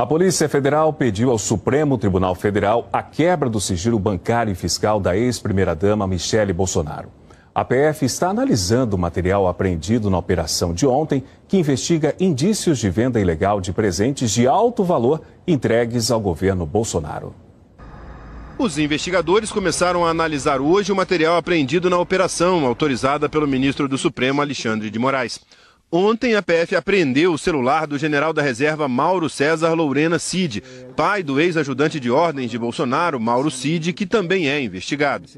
A Polícia Federal pediu ao Supremo Tribunal Federal a quebra do sigilo bancário e fiscal da ex-primeira-dama Michele Bolsonaro. A PF está analisando o material apreendido na operação de ontem, que investiga indícios de venda ilegal de presentes de alto valor entregues ao governo Bolsonaro. Os investigadores começaram a analisar hoje o material apreendido na operação autorizada pelo ministro do Supremo, Alexandre de Moraes. Ontem, a PF apreendeu o celular do general da reserva Mauro César Lourena Cid, pai do ex-ajudante de ordens de Bolsonaro, Mauro Cid, que também é investigado.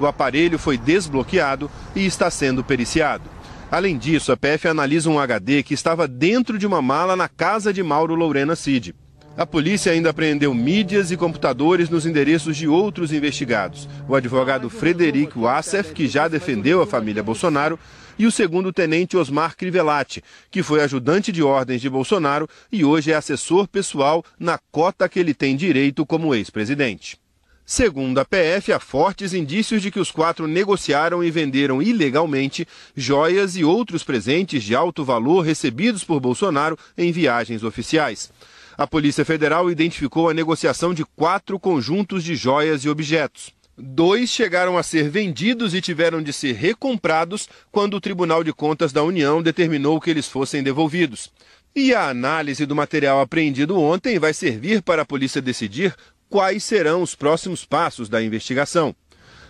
O aparelho foi desbloqueado e está sendo periciado. Além disso, a PF analisa um HD que estava dentro de uma mala na casa de Mauro Lourena Cid. A polícia ainda apreendeu mídias e computadores nos endereços de outros investigados. O advogado Frederico Assef, que já defendeu a família Bolsonaro, e o segundo-tenente Osmar Crivellati, que foi ajudante de ordens de Bolsonaro e hoje é assessor pessoal na cota que ele tem direito como ex-presidente. Segundo a PF, há fortes indícios de que os quatro negociaram e venderam ilegalmente joias e outros presentes de alto valor recebidos por Bolsonaro em viagens oficiais. A Polícia Federal identificou a negociação de quatro conjuntos de joias e objetos dois chegaram a ser vendidos e tiveram de ser recomprados quando o Tribunal de Contas da União determinou que eles fossem devolvidos. E a análise do material apreendido ontem vai servir para a polícia decidir quais serão os próximos passos da investigação.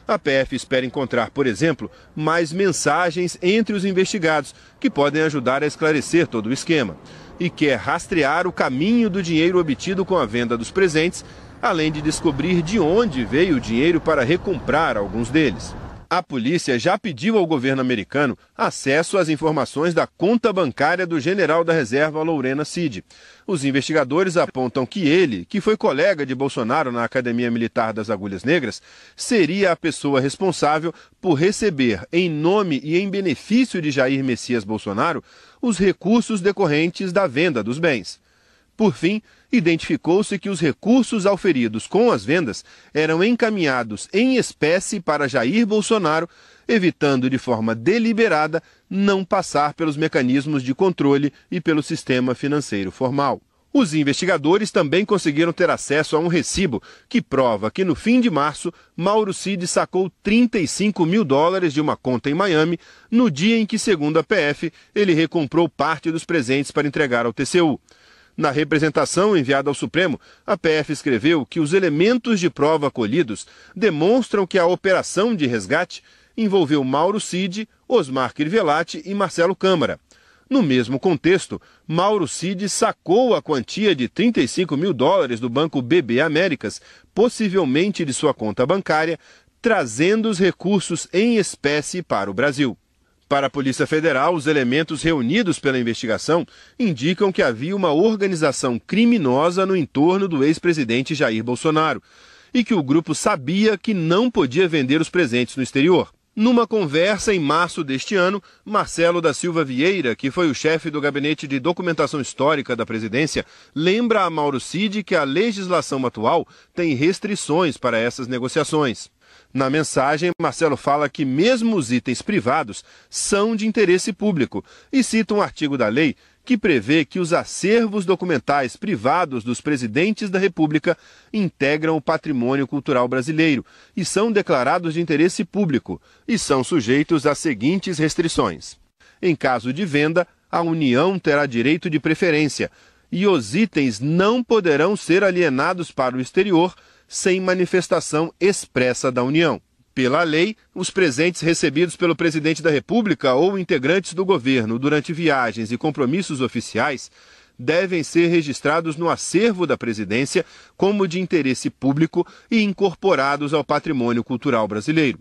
A PF espera encontrar, por exemplo, mais mensagens entre os investigados que podem ajudar a esclarecer todo o esquema e quer rastrear o caminho do dinheiro obtido com a venda dos presentes além de descobrir de onde veio o dinheiro para recomprar alguns deles. A polícia já pediu ao governo americano acesso às informações da conta bancária do general da reserva Lorena Cid. Os investigadores apontam que ele, que foi colega de Bolsonaro na Academia Militar das Agulhas Negras, seria a pessoa responsável por receber, em nome e em benefício de Jair Messias Bolsonaro, os recursos decorrentes da venda dos bens. Por fim, identificou-se que os recursos auferidos com as vendas eram encaminhados em espécie para Jair Bolsonaro, evitando de forma deliberada não passar pelos mecanismos de controle e pelo sistema financeiro formal. Os investigadores também conseguiram ter acesso a um recibo que prova que no fim de março, Mauro Cid sacou 35 mil dólares de uma conta em Miami no dia em que, segundo a PF, ele recomprou parte dos presentes para entregar ao TCU. Na representação enviada ao Supremo, a PF escreveu que os elementos de prova colhidos demonstram que a operação de resgate envolveu Mauro Cid, Osmar Kirvelati e Marcelo Câmara. No mesmo contexto, Mauro Cid sacou a quantia de 35 mil dólares do banco BB Américas, possivelmente de sua conta bancária, trazendo os recursos em espécie para o Brasil. Para a Polícia Federal, os elementos reunidos pela investigação indicam que havia uma organização criminosa no entorno do ex-presidente Jair Bolsonaro e que o grupo sabia que não podia vender os presentes no exterior. Numa conversa em março deste ano, Marcelo da Silva Vieira, que foi o chefe do gabinete de documentação histórica da presidência, lembra a Mauro Cid que a legislação atual tem restrições para essas negociações. Na mensagem, Marcelo fala que mesmo os itens privados são de interesse público e cita um artigo da lei que prevê que os acervos documentais privados dos presidentes da República integram o patrimônio cultural brasileiro e são declarados de interesse público e são sujeitos às seguintes restrições. Em caso de venda, a União terá direito de preferência e os itens não poderão ser alienados para o exterior sem manifestação expressa da União. Pela lei, os presentes recebidos pelo presidente da República ou integrantes do governo durante viagens e compromissos oficiais devem ser registrados no acervo da presidência como de interesse público e incorporados ao patrimônio cultural brasileiro.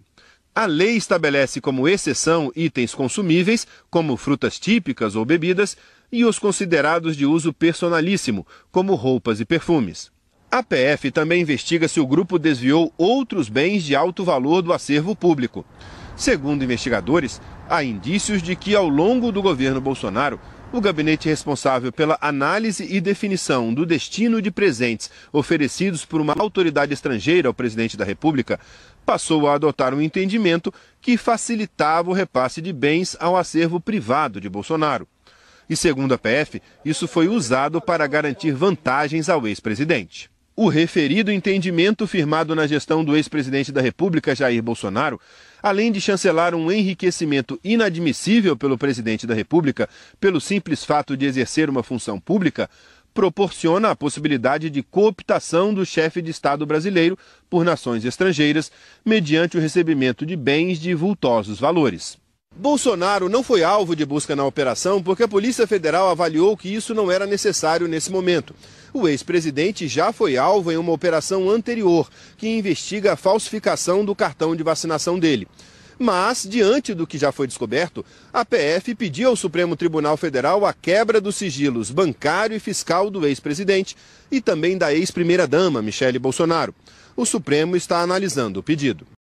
A lei estabelece como exceção itens consumíveis, como frutas típicas ou bebidas, e os considerados de uso personalíssimo, como roupas e perfumes. A PF também investiga se o grupo desviou outros bens de alto valor do acervo público. Segundo investigadores, há indícios de que, ao longo do governo Bolsonaro, o gabinete responsável pela análise e definição do destino de presentes oferecidos por uma autoridade estrangeira ao presidente da República passou a adotar um entendimento que facilitava o repasse de bens ao acervo privado de Bolsonaro. E segundo a PF, isso foi usado para garantir vantagens ao ex-presidente. O referido entendimento firmado na gestão do ex-presidente da República, Jair Bolsonaro, além de chancelar um enriquecimento inadmissível pelo presidente da República pelo simples fato de exercer uma função pública, proporciona a possibilidade de cooptação do chefe de Estado brasileiro por nações estrangeiras mediante o recebimento de bens de vultosos valores. Bolsonaro não foi alvo de busca na operação porque a Polícia Federal avaliou que isso não era necessário nesse momento. O ex-presidente já foi alvo em uma operação anterior que investiga a falsificação do cartão de vacinação dele. Mas, diante do que já foi descoberto, a PF pediu ao Supremo Tribunal Federal a quebra dos sigilos bancário e fiscal do ex-presidente e também da ex-primeira-dama, Michele Bolsonaro. O Supremo está analisando o pedido.